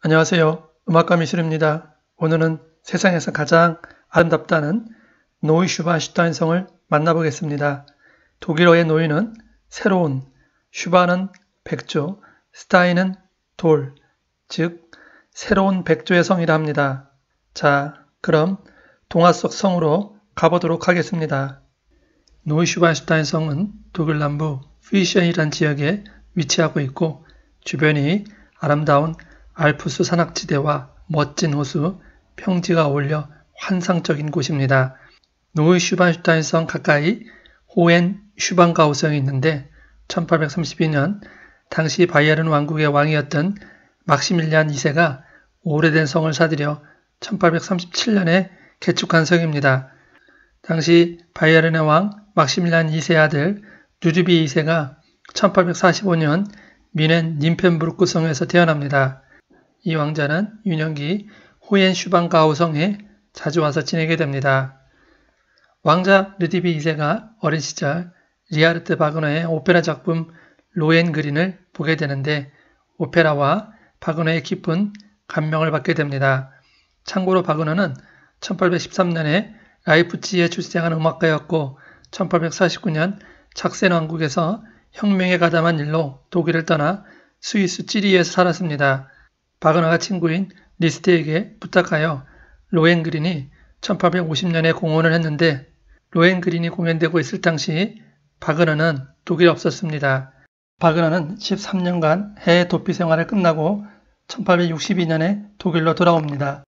안녕하세요. 음악가 미술입니다. 오늘은 세상에서 가장 아름답다는 노이 슈바슈타인성을 만나보겠습니다. 독일어의 노이는 새로운, 슈바는 백조, 스타인은 돌, 즉 새로운 백조의 성이라 합니다. 자, 그럼 동화 속 성으로 가보도록 하겠습니다. 노이 슈바슈타인성은 독일 남부 피셔이란 지역에 위치하고 있고 주변이 아름다운 알프스 산악지대와 멋진 호수, 평지가 어울려 환상적인 곳입니다. 노이 슈반슈타인성 가까이 호엔 슈반가우성이 있는데 1832년 당시 바이에른 왕국의 왕이었던 막시밀리안 2세가 오래된 성을 사들여 1837년에 개축한 성입니다. 당시 바이에른의 왕 막시밀리안 2세 아들 누르비 2세가 1845년 미넨 님펜부르크 성에서 태어납니다. 이 왕자는 유년기 호엔슈방가우성에 자주 와서 지내게 됩니다. 왕자 르디비 2세가 어린 시절 리하르트 바그너의 오페라 작품 로엔 그린을 보게 되는데 오페라와 바그너의 깊은 감명을 받게 됩니다. 참고로 바그너는 1813년에 라이프치히에 출생한 음악가였고 1849년 착센 왕국에서 혁명에 가담한 일로 독일을 떠나 스위스 찌리에서 살았습니다. 바그너가 친구인 리스트에게 부탁하여 로엔그린이 1850년에 공헌을 했는데 로엔그린이 공연되고 있을 당시 바그너는 독일에 없었습니다. 바그너는 13년간 해외 도피 생활을 끝나고 1862년에 독일로 돌아옵니다.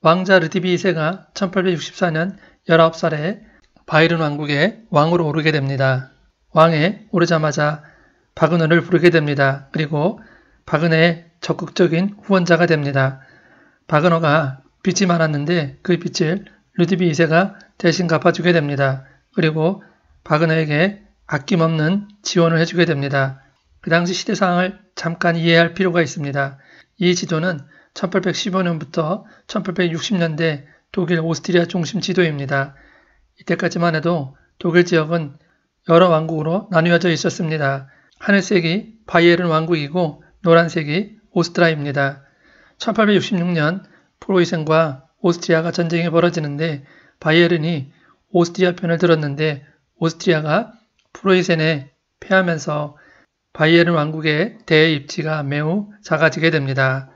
왕자 르디비 2세가 1864년 19살에 바이른 왕국의 왕으로 오르게 됩니다. 왕에 오르자마자 바그너를 부르게 됩니다. 그리고 바그너의 적극적인 후원자가 됩니다. 바그너가 빚이 많았는데 그 빚을 루디비 2세가 대신 갚아주게 됩니다. 그리고 바그너에게 아낌없는 지원을 해주게 됩니다. 그 당시 시대 상황을 잠깐 이해할 필요가 있습니다. 이 지도는 1815년부터 1860년대 독일 오스트리아 중심 지도입니다. 이때까지만 해도 독일 지역은 여러 왕국으로 나뉘어져 있었습니다. 하늘색이 바이에른 왕국이고 노란색이 오스트라입니다. 1866년 프로이센과 오스트리아가 전쟁이 벌어지는데 바이에른이 오스트리아 편을 들었는데 오스트리아가 프로이센에 패하면서 바이에른 왕국의 대입지가 매우 작아지게 됩니다.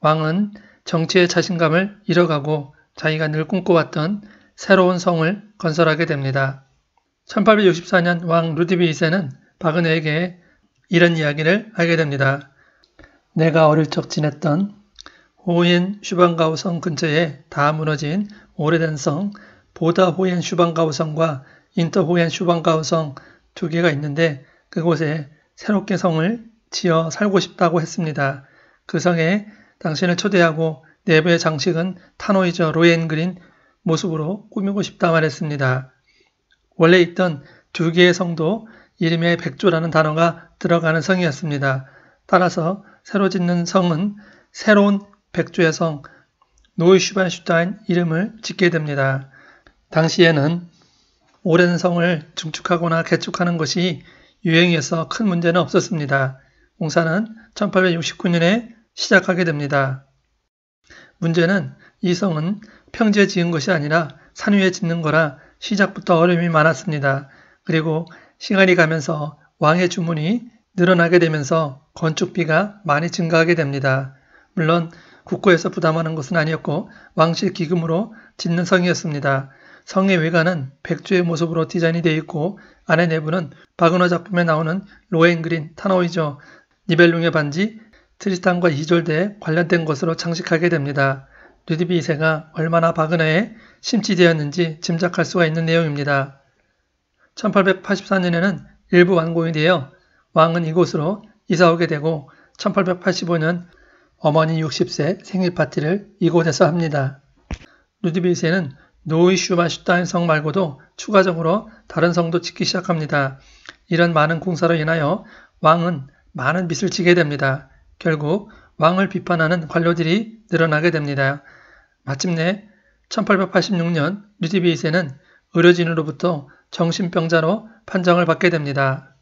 왕은 정치의 자신감을 잃어가고 자기가 늘 꿈꿔왔던 새로운 성을 건설하게 됩니다. 1864년 왕 루디비 2세는 바그네에게 이런 이야기를 하게 됩니다. 내가 어릴 적 지냈던 호엔 슈방가우성 근처에 다 무너진 오래된 성 보다 호엔 슈방가우 성과 인터 호엔 슈방가우성두 개가 있는데 그곳에 새롭게 성을 지어 살고 싶다고 했습니다. 그 성에 당신을 초대하고 내부의 장식은 타노이저 로엔그린 모습으로 꾸미고 싶다 말했습니다. 원래 있던 두 개의 성도 이름에 백조라는 단어가 들어가는 성이었습니다. 따라서 새로 짓는 성은 새로운 백조의 성 노이슈반슈타인 이름을 짓게 됩니다. 당시에는 오랜 성을 중축하거나 개축하는 것이 유행이어서 큰 문제는 없었습니다. 공사는 1869년에 시작하게 됩니다. 문제는 이 성은 평지에 지은 것이 아니라 산 위에 짓는 거라 시작부터 어려움이 많았습니다. 그리고 시간이 가면서 왕의 주문이 늘어나게 되면서 건축비가 많이 증가하게 됩니다. 물론 국고에서 부담하는 것은 아니었고 왕실 기금으로 짓는 성이었습니다. 성의 외관은 백조의 모습으로 디자인이 되어 있고 안의 내부는 바그너 작품에 나오는 로엔그린 타노이저 니벨룽의 반지 트리스탄과 이졸대에 관련된 것으로 장식하게 됩니다. 루디비 2세가 얼마나 바그너에 심취되었는지 짐작할 수가 있는 내용입니다. 1884년에는 일부 완공이 되어 왕은 이곳으로 이사오게 되고 1885년 어머니 60세 생일 파티를 이곳에서 합니다. 루디비 세는 노이슈마슈타인 성 말고도 추가적으로 다른 성도 짓기 시작합니다. 이런 많은 공사로 인하여 왕은 많은 빚을 지게 됩니다. 결국 왕을 비판하는 관료들이 늘어나게 됩니다. 마침내 1886년 루디비 세는 의료진으로부터 정신병자로 판정을 받게 됩니다.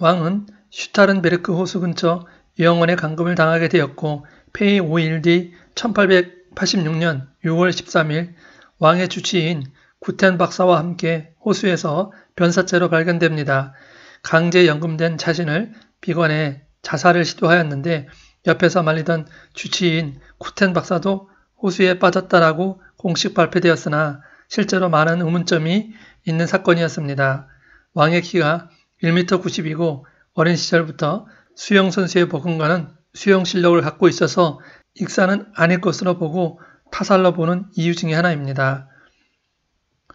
왕은 슈타른베르크 호수 근처 영원의 감금을 당하게 되었고 폐위 5일 뒤 1886년 6월 13일 왕의 주치인 구텐 박사와 함께 호수에서 변사체로 발견됩니다. 강제 연금된 자신을 비관해 자살을 시도하였는데 옆에서 말리던 주치인 쿠텐 박사도 호수에 빠졌다라고 공식 발표되었으나 실제로 많은 의문점이 있는 사건이었습니다. 왕의 키가 1m90이고 어린 시절부터 수영 선수의 복금과는 수영 실력을 갖고 있어서 익사는 아닐 것으로 보고 타살로 보는 이유 중의 하나입니다.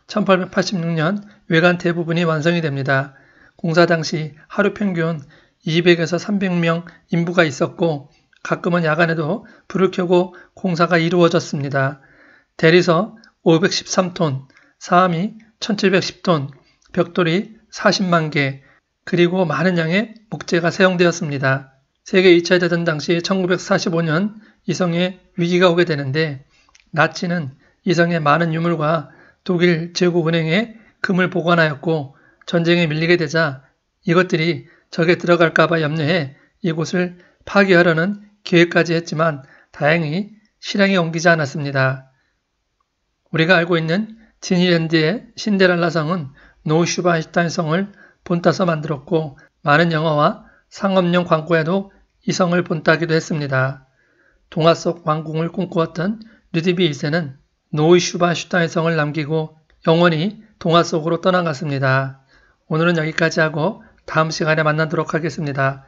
1886년 외관 대부분이 완성이 됩니다. 공사 당시 하루 평균 200에서 300명 인부가 있었고 가끔은 야간에도 불을 켜고 공사가 이루어졌습니다. 대리석 513톤, 사암이 1710톤, 벽돌이 40만 개, 그리고 많은 양의 목재가 사용되었습니다. 세계 2차 대전 당시 1945년 이성에 위기가 오게 되는데 나치는 이성에 많은 유물과 독일 제국은행에 금을 보관하였고 전쟁에 밀리게 되자 이것들이 적에 들어갈까봐 염려해 이곳을 파괴하려는 계획까지 했지만 다행히 실행에 옮기지 않았습니다. 우리가 알고 있는 지니랜드의 신데렐라 성은 노슈바인슈타인 성을 본따서 만들었고 많은 영화와 상업용 광고에도 이성을 본따기도 했습니다. 동화 속 왕궁을 꿈꾸었던 르디비 1세는 노이슈바슈타인 성을 남기고 영원히 동화 속으로 떠나갔습니다. 오늘은 여기까지 하고 다음 시간에 만나도록 하겠습니다.